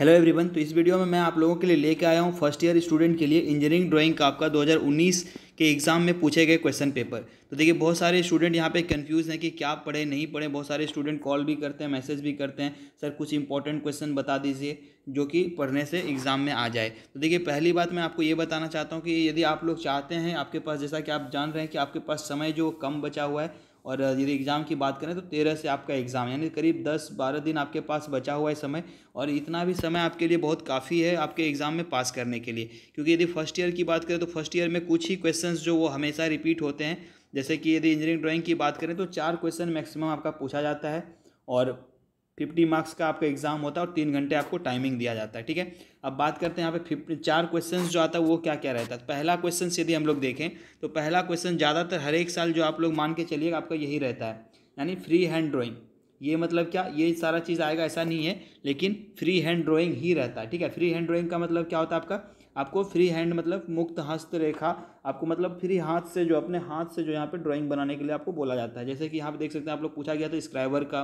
hello everyone तो इस video में मैं आप लोगों के लिए लेके आया हूँ फर्स्ट ईयर स्टूडेंट के लिए इंजीनियरिंग ड्राइंग का आपका 2019 के एग्ज़ाम में पूछे गए क्वेश्चन पेपर तो देखिए बहुत सारे स्टूडेंट यहाँ पे कंफ्यूज हैं कि क्या पढ़े नहीं पढ़े बहुत सारे स्टूडेंट कॉल भी करते हैं मैसेज भी करते हैं सर कुछ इंपॉर्टेंट क्वेश्चन बता दीजिए जो कि पढ़ने से एग्ज़ाम में आ जाए तो देखिए पहली बात मैं आपको ये बताना चाहता हूँ कि यदि आप लोग चाहते हैं आपके पास जैसा कि आप जान रहे हैं कि आपके पास समय जो कम बचा हुआ है और यदि एग्ज़ाम की बात करें तो तेरह से आपका एग्ज़ाम यानी करीब दस बारह दिन आपके पास बचा हुआ है समय और इतना भी समय आपके लिए बहुत काफ़ी है आपके एग्ज़ाम में पास करने के लिए क्योंकि यदि फर्स्ट ईयर की बात करें तो फर्स्ट ईयर में कुछ ही क्वेश्चन जो वो हमेशा रिपीट होते हैं जैसे कि यदि इंजीनियरिंग ड्राइंग की बात करें तो चार क्वेश्चन मैक्सिमम आपका पूछा जाता है और फिफ्टी मार्क्स का आपका एग्जाम होता है और तीन घंटे आपको टाइमिंग दिया जाता है ठीक है अब बात करते हैं यहाँ पे फिफ्टी चार क्वेश्चन जो आता है वो क्या क्या रहता है तो पहला क्वेश्चन यदि हम लोग देखें तो पहला क्वेश्चन ज़्यादातर हर एक साल जो आप लोग मान के चलिएगा आपका यही रहता है यानी फ्री हैंड ड्राइंग ये मतलब क्या ये सारा चीज़ आएगा ऐसा नहीं है लेकिन फ्री हैंड ड्राइंग ही रहता है ठीक है फ्री हैंड ड्राइंग का मतलब क्या होता है आपका आपको फ्री हैंड मतलब मुक्त हस्त रेखा आपको मतलब फ्री हाथ से जो अपने हाथ से जो यहाँ पे ड्राइंग बनाने के लिए आपको बोला जाता है जैसे कि यहाँ पे देख सकते हैं आप लोग पूछा गया था स्क्राइबर का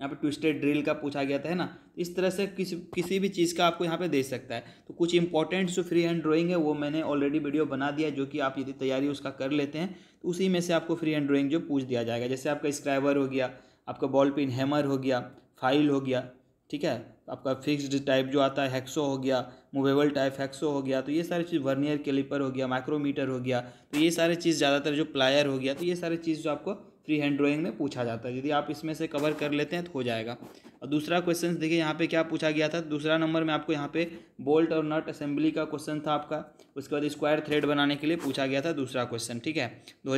यहाँ पे ट्विस्टेड ड्रिल का पूछा गया था है ना इस तरह से किसी किसी भी चीज़ का आपको यहाँ पे दे सकता है तो कुछ इंपॉर्टेंट जो फ्री हैंड ड्राइंग है वो मैंने ऑलरेडी वीडियो बना दिया जो कि आप यदि तैयारी उसका कर लेते हैं तो उसी में से आपको फ्री हैंड ड्राइंग जो पूछ दिया जाएगा जैसे आपका स्क्राइबर हो गया आपका बॉल पिन हैमर हो गया फाइल हो गया ठीक है आपका फिक्स्ड टाइप जो आता है हैक्सो हो गया मूवेबल टाइप हैक्सो हो गया तो ये सारी चीज़ वर्नियर कैलिपर हो गया माइक्रोमीटर हो गया तो ये सारी चीज़ ज़्यादातर जो प्लायर हो गया तो ये सारी चीज़ जो आपको फ्री हैंड ड्राइंग में पूछा जाता है यदि आप इसमें से कवर कर लेते हैं तो हो जाएगा और दूसरा क्वेश्चन देखिए यहाँ पे क्या पूछा गया था दूसरा नंबर में आपको यहाँ पे बोल्ट और नट असेंबली का क्वेश्चन था आपका उसके बाद स्क्वायर थ्रेड बनाने के लिए पूछा गया था दूसरा क्वेश्चन ठीक है दो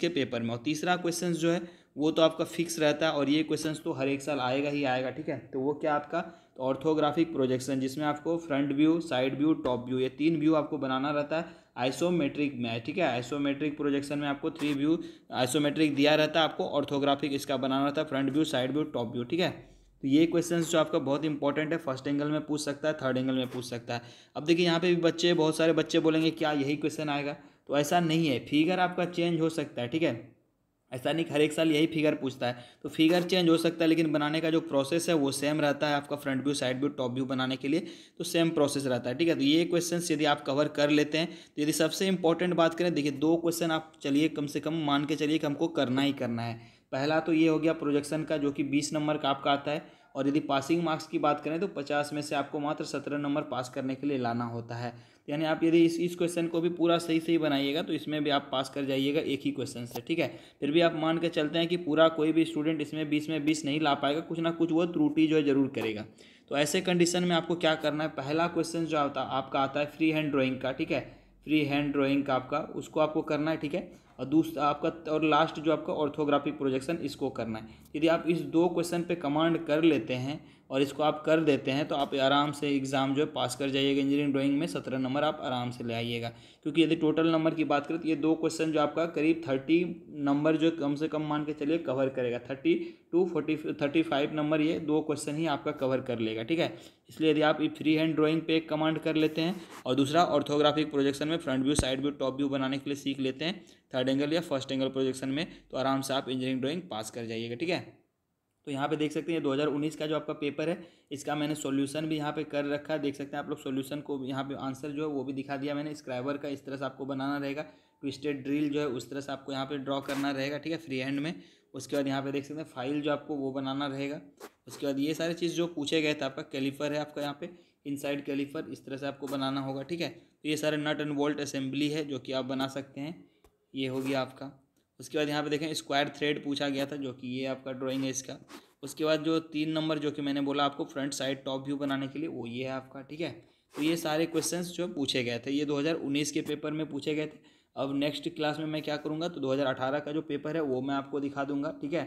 के पेपर में और तीसरा क्वेश्चन जो है वो तो आपका फिक्स रहता है और ये क्वेश्चन तो हर एक साल आएगा ही आएगा ठीक है तो वो क्या आपका ऑर्थोग्राफिक प्रोजेक्शन जिसमें आपको front view side view top view ये तीन व्यू आपको बनाना रहता है आइसोमेट्रिक में ठीक है आइसोमेट्रिक प्रोजेक्शन में आपको थ्री व्यू आइसोमेट्रिक दिया रहता है आपको ऑर्थोग्राफिक इसका बनाना रहता है front view side view top view ठीक है तो ये क्वेश्चन जो आपका बहुत इंपॉर्टेंट है फर्स्ट एंगल में पूछ सकता है थर्ड एंगल में पूछ सकता है अब देखिए यहाँ पे भी बच्चे बहुत सारे बच्चे बोलेंगे क्या यही क्वेश्चन आएगा तो ऐसा नहीं है फिगर आपका चेंज हो सकता है ठीक है ऐसा नहीं हर एक साल यही फिगर पूछता है तो फिगर चेंज हो सकता है लेकिन बनाने का जो प्रोसेस है वो सेम रहता है आपका front view side view top view बनाने के लिए तो सेम प्रोसेस रहता है ठीक है तो ये क्वेश्चन यदि आप कवर कर लेते हैं तो यदि सबसे इंपॉर्टेंट बात करें देखिए दो क्वेश्चन आप चलिए कम से कम मान के चलिए कि हमको करना ही करना है पहला तो ये हो गया प्रोजेक्शन का जो कि बीस नंबर का आपका आता है और यदि पासिंग मार्क्स की बात करें तो पचास में से आपको मात्र सत्रह नंबर पास करने के लिए लाना होता है यानी आप यदि इस इस क्वेश्चन को भी पूरा सही सही बनाइएगा तो इसमें भी आप पास कर जाइएगा एक ही क्वेश्चन से ठीक है फिर भी आप मान के चलते हैं कि पूरा कोई भी स्टूडेंट इसमें बीस में बीस नहीं ला पाएगा कुछ ना कुछ वो त्रुटि जो है जरूर करेगा तो ऐसे कंडीशन में आपको क्या करना है पहला क्वेश्चन जो आता आपका आता है फ्री हैंड ड्राइंग का ठीक है फ्री हैंड ड्राइंग का आपका उसको आपको करना है ठीक है और दूसरा आपका और लास्ट जो आपका ऑर्थोग्राफिक प्रोजेक्शन इसको करना है यदि आप इस दो क्वेश्चन पे कमांड कर लेते हैं और इसको आप कर देते हैं तो आप आराम से एग्ज़ाम जो है पास कर जाइएगा इंजीनियरिंग ड्राइंग में सत्रह नंबर आप आराम से ले आइएगा क्योंकि यदि टोटल नंबर की बात करें तो ये दो क्वेश्चन जो आपका करीब थर्टी नंबर जो कम से कम मान के चलिए कवर करेगा thirty to forty thirty five number ये दो क्वेश्चन ही आपका कवर कर लेगा ठीक है इसलिए यदि आप फ्री हैंड ड्राइंग पे एक कमांड कर लेते हैं और दूसरा ऑर्थोग्राफिक प्रोजेक्शन में front view side view top view बनाने के लिए सीख लेते हैं थर्ड एंगल या फर्स्ट एंगल प्रोजेक्शन में तो आराम से आप इंजीनियरिंग ड्राइंग पास कर जाइएगा ठीक है तो यहाँ पे देख सकते हैं 2019 का जो आपका पेपर है इसका मैंने सॉल्यूशन भी यहाँ पे कर रखा है देख सकते हैं आप लोग सॉल्यूशन को यहाँ पे आंसर जो है वो भी दिखा दिया मैंने स्क्राइबर का इस तरह से आपको बनाना रहेगा ट्विस्टेड ड्रिल जो है उस तरह से आपको यहाँ पे ड्रॉ करना रहेगा ठीक है फ्री हैंड में उसके बाद यहाँ पे देख सकते हैं फाइल जो आपको वो बनाना रहेगा उसके बाद ये सारे चीज़ जो पूछे गए थे आपका कैलिफर है आपका यहाँ पे इनसाइड कैलिफर इस तरह से आपको बनाना होगा ठीक है तो ये सारे नट एंड वोल्ट असेंबली है जो कि आप बना सकते हैं ये हो गया आपका उसके बाद यहाँ पे देखें स्क्वायर थ्रेड पूछा गया था जो कि ये आपका ड्राइंग है इसका उसके बाद जो तीन नंबर जो कि मैंने बोला आपको फ्रंट साइड टॉप व्यू बनाने के लिए वो ये है आपका ठीक है तो ये सारे क्वेश्चंस जो पूछे गए थे ये 2019 के पेपर में पूछे गए थे अब नेक्स्ट क्लास में मैं क्या करूँगा तो 2018 का जो पेपर है वो मैं आपको दिखा दूंगा ठीक है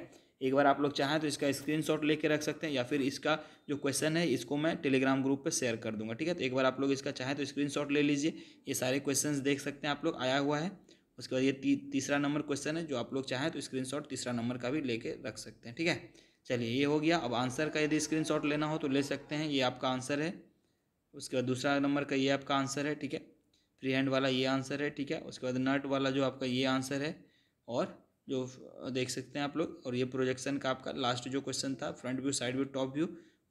एक बार आप लोग चाहें तो इसका स्क्रीनशॉट लेके रख सकते हैं या फिर इसका जो क्वेश्चन है इसको मैं टेलीग्राम ग्रुप पे शेयर कर दूंगा ठीक है तो एक बार आप लोग इसका चाहें तो स्क्रीनशॉट ले लीजिए ये सारे क्वेश्चन देख सकते हैं आप लोग आया हुआ है उसके बाद ये ती, तीसरा नंबर क्वेश्चन है जो आप लोग चाहें तो स्क्रीनशॉट तीसरा नंबर का भी लेके रख सकते हैं ठीक है चलिए ये हो गया अब आंसर का यदि स्क्रीनशॉट लेना हो तो ले सकते हैं ये आपका आंसर है उसके बाद दूसरा नंबर का ये आपका आंसर है ठीक है फ्री हैंड वाला ये आंसर है ठीक है उसके बाद नट वाला जो आपका ये आंसर है और जो देख सकते हैं आप लोग और ये प्रोजेक्शन का आपका लास्ट जो क्वेश्चन था front view side view top view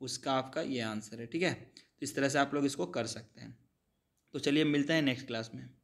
उसका आपका ये आंसर है ठीक है तो इस तरह से आप लोग इसको कर सकते हैं तो चलिए मिलते हैं नेक्स्ट क्लास में